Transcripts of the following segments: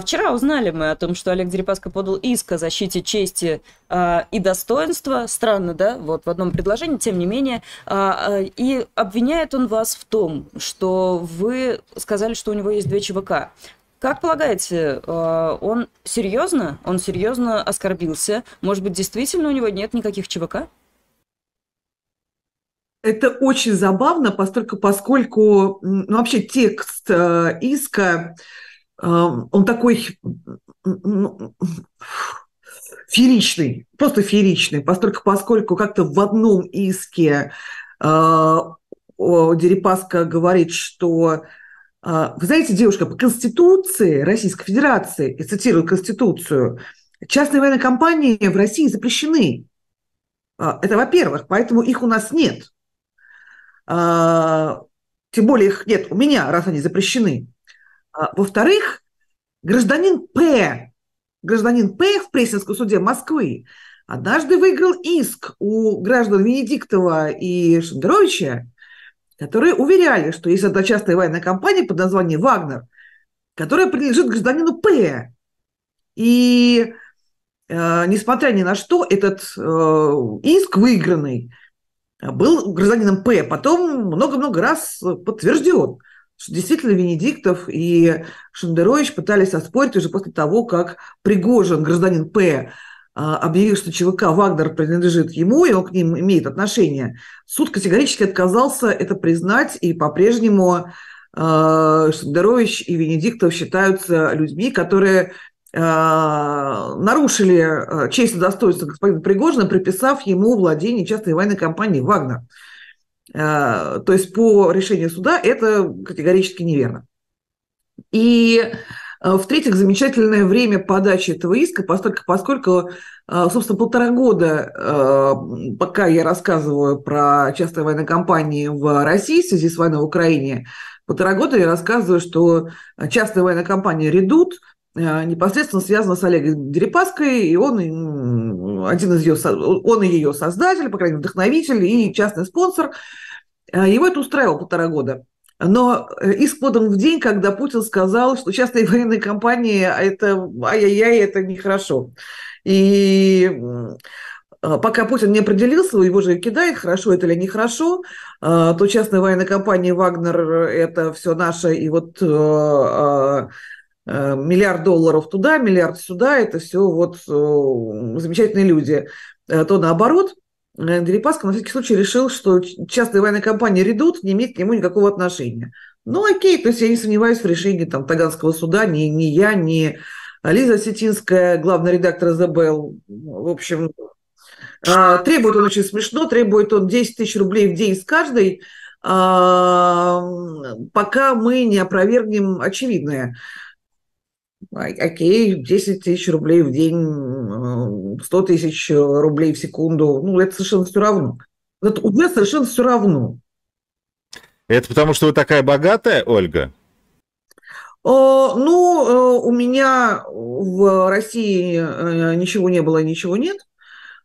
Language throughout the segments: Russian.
Вчера узнали мы о том, что Олег Дерипаска подал иск о защите чести э, и достоинства. Странно, да? Вот в одном предложении, тем не менее. Э, и обвиняет он вас в том, что вы сказали, что у него есть две ЧВК. Как полагаете, он серьезно? Он серьезно оскорбился? Может быть, действительно у него нет никаких ЧВК? Это очень забавно, поскольку, поскольку ну, вообще текст э, иска он такой фееричный, просто фееричный, поскольку, поскольку как-то в одном иске а, Дерипаска говорит, что а, вы знаете, девушка, по Конституции Российской Федерации, я цитирую Конституцию, частные военные компании в России запрещены. А, это во-первых, поэтому их у нас нет. Тем более их нет у меня, раз они запрещены. А, во-вторых, гражданин П, гражданин П в Пресненском суде Москвы однажды выиграл иск у граждан Венедиктова и Шендеровича, которые уверяли, что есть одночастная военная компания под названием «Вагнер», которая принадлежит гражданину П. И э, несмотря ни на что, этот э, иск выигранный был гражданином П, потом много-много раз подтвержден – что действительно Венедиктов и Шендерович пытались оспорить уже после того, как Пригожин, гражданин П, а, объявил, что ЧВК «Вагнер» принадлежит ему, и он к ним имеет отношение. Суд категорически отказался это признать, и по-прежнему а, Шендерович и Венедиктов считаются людьми, которые а, нарушили честь и достоинство господина Пригожина, приписав ему владение частной военной компании «Вагнер». Э, то есть по решению суда это категорически неверно. И э, в-третьих, замечательное время подачи этого иска, поскольку, поскольку э, собственно, полтора года, пока я рассказываю про частные военные компании в России в связи с войной в Украине, полтора года я рассказываю, что частная военная компания «Редут» непосредственно связана с Олегом Дерипаской, и он один из ее, он и ее создатель, по крайней мере, вдохновитель и частный спонсор – а, его это устраивало полтора года. Но э, иск подан в день, когда Путин сказал, что частные военные компании а – это ай-яй-яй, это нехорошо. И а, пока Путин не определился, его же кидает, хорошо это или нехорошо, то частная военная компания «Вагнер» – это все наше, и вот э, э, миллиард долларов туда, миллиард сюда, это все вот замечательные люди. То наоборот – Дерипаска э, на всякий случай решил, что частные военные компании «Редут» не имеет к нему никакого отношения. Ну, окей, то есть я не сомневаюсь в решении там, Таганского суда, ни, ни я, ни Лиза Сетинская, главный редактор «Забел». В общем, а, требует он очень смешно, требует он 10 тысяч рублей в день с каждой, а, пока мы не опровергнем очевидное – окей, 10 тысяч рублей в день, 100 э, тысяч э, рублей в секунду, ну, это совершенно все равно. Это у меня совершенно все равно. Это потому, что вы такая богатая, Ольга? Э, ну, у меня в России ничего не было, ничего нет.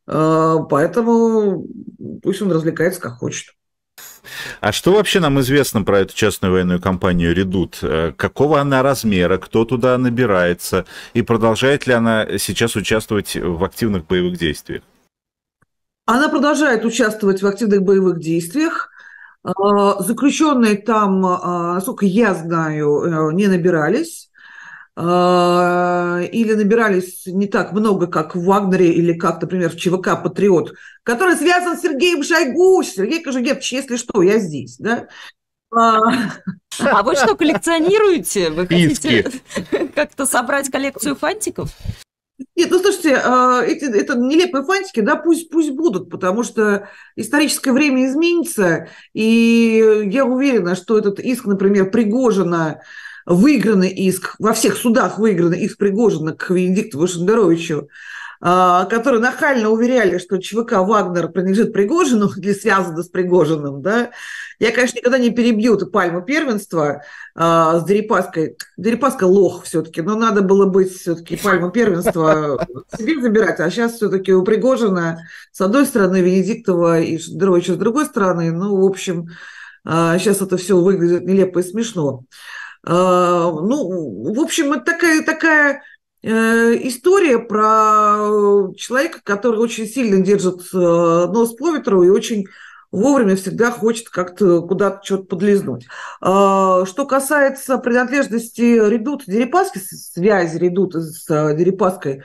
Поэтому пусть он развлекается как хочет. А что вообще нам известно про эту частную военную компанию «Редут»? Э, какого она размера, кто туда набирается и продолжает ли она сейчас участвовать в активных боевых действиях? Она продолжает участвовать в активных боевых действиях. Э, заключенные там, э, насколько я знаю, не набирались. А, или набирались не так много, как в Вагнере или как, например, в ЧВК «Патриот», который связан с Сергеем Шойгу. Сергей Кожегевич, если что, я здесь, да? А, а вы что, коллекционируете? Вы хотите как-то собрать коллекцию фантиков? Нет, ну слушайте, а, эти, это нелепые фантики, да, пусть, пусть будут, потому что историческое время изменится, и я уверена, что этот иск, например, Пригожина выигранный иск, во всех судах выигранный иск Пригожина к Венедикту Вашендеровичу, а, которые нахально уверяли, что ЧВК «Вагнер» принадлежит Пригожину или связано с Пригожиным, да, я, конечно, никогда не перебью эту пальму первенства а, с Дерипаской. Дерипаска лох все-таки, но надо было быть все-таки пальму первенства себе забирать, а сейчас все-таки у Пригожина с одной стороны, Венедиктова и Шендеровича с другой стороны, ну, в общем, сейчас а, это все выглядит нелепо и смешно. А, ну, в общем, это такая, такая э, история про человека, который очень сильно держит э, нос по ветру и очень вовремя всегда хочет как-то куда-то что-то подлизнуть. А, что касается принадлежности редут Дерипаски, связи редут с э, Дерипаской,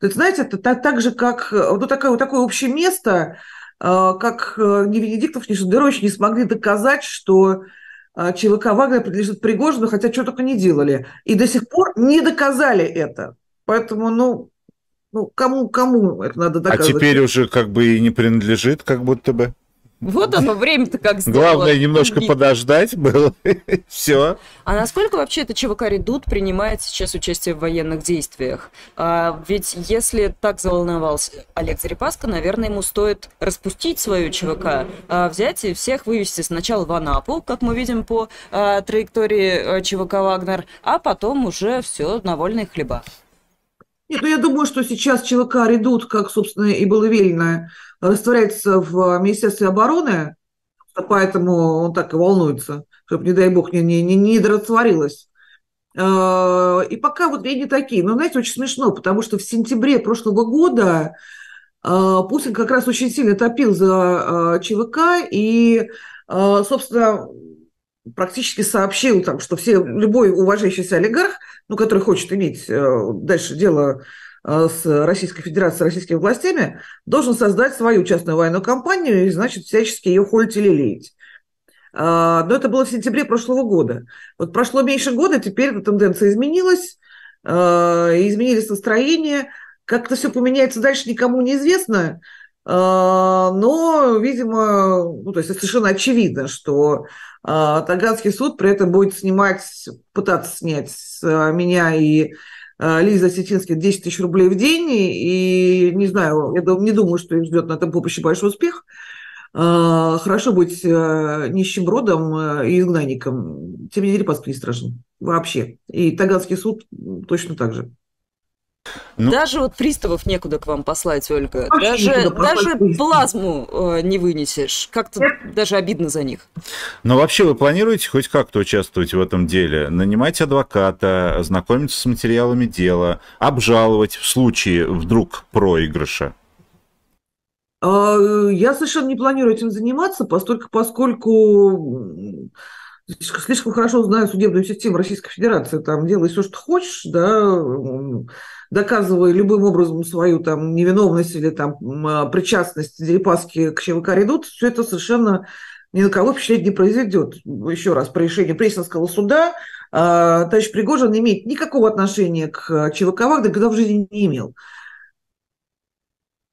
то знаете, это так, так же, как ну, такое, такое общее место, как ни Венедиктов, ни Шендерович не смогли доказать, что а, ЧВК Вагнер принадлежит Пригожину, хотя что только не делали. И до сих пор не доказали это. Поэтому, ну, ну кому, кому это надо а доказывать? А теперь уже как бы и не принадлежит, как будто бы. Вот оно, время-то как сделало. Главное немножко м-м. подождать было, все. А насколько вообще это ЧВК «Редут» принимает сейчас участие в военных действиях? А, ведь если так заволновался Олег Зарипаска, наверное, ему стоит распустить свою ЧВК, а, взять и всех вывести сначала в Анапу, как мы видим по а, траектории э, ЧВК «Вагнер», а потом уже все на вольные хлеба. Нет, ну я думаю, что сейчас ЧВК Редут, как, собственно, и было велено, растворяется в Министерстве обороны, поэтому он так и волнуется, чтобы, не дай бог, не, не, не, не дорастворилось. А, и пока вот они такие. Но, знаете, очень смешно, потому что в сентябре прошлого года а, Путин как раз очень сильно топил за а, ЧВК, и, собственно, практически сообщил, там, что все, любой уважающийся олигарх, ну, который хочет иметь э, дальше дело э, с Российской Федерацией, российскими властями, должен создать свою частную военную компанию и, значит, всячески ее холить или а, леять. Но это было в сентябре прошлого года. Вот прошло меньше года, теперь эта тенденция изменилась, э, изменились настроения, как то все поменяется дальше, никому не известно. Э, но, видимо, ну, то есть совершенно очевидно, что э, Таганский суд при этом будет снимать, пытаться снять с э, меня и Лиза Сетинских 10 тысяч рублей в день, и не знаю, я не думаю, что их ждет на этом поприще большой успех. Хорошо быть нищебродом и изгнанником. Тем не менее, репаст не страшен вообще. И Таганский суд точно так же. Ну, даже вот приставов некуда к вам послать, Ольга. Даже, даже плазму э, не вынесешь. Как-то даже обидно за них. Но вообще вы планируете хоть как-то участвовать в этом деле? Нанимать адвоката, знакомиться с материалами дела, обжаловать в случае вдруг проигрыша? А, э, я совершенно не планирую этим заниматься, поскольку, поскольку слишком, хорошо знаю судебную систему Российской Федерации, там делай все, что хочешь, да, доказывая любым образом свою там невиновность или там а, причастность Дерипаски к ЧВК «Редут», все это совершенно ни на кого впечатление не произойдет Еще раз, по решению Пресненского суда а, товарищ Пригожин не имеет никакого отношения к ЧВК «Вагнер», когда в жизни не имел.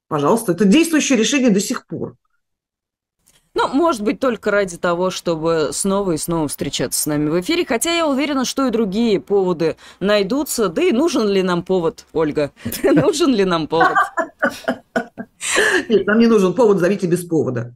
Пожалуйста, это действующее решение до сих пор. Ну, может быть, только ради того, чтобы снова и снова встречаться с нами в эфире. Хотя я уверена, что и другие поводы найдутся. Да и нужен ли нам повод, Ольга? Нужен ли нам повод? Нет, нам не нужен повод, зовите без повода.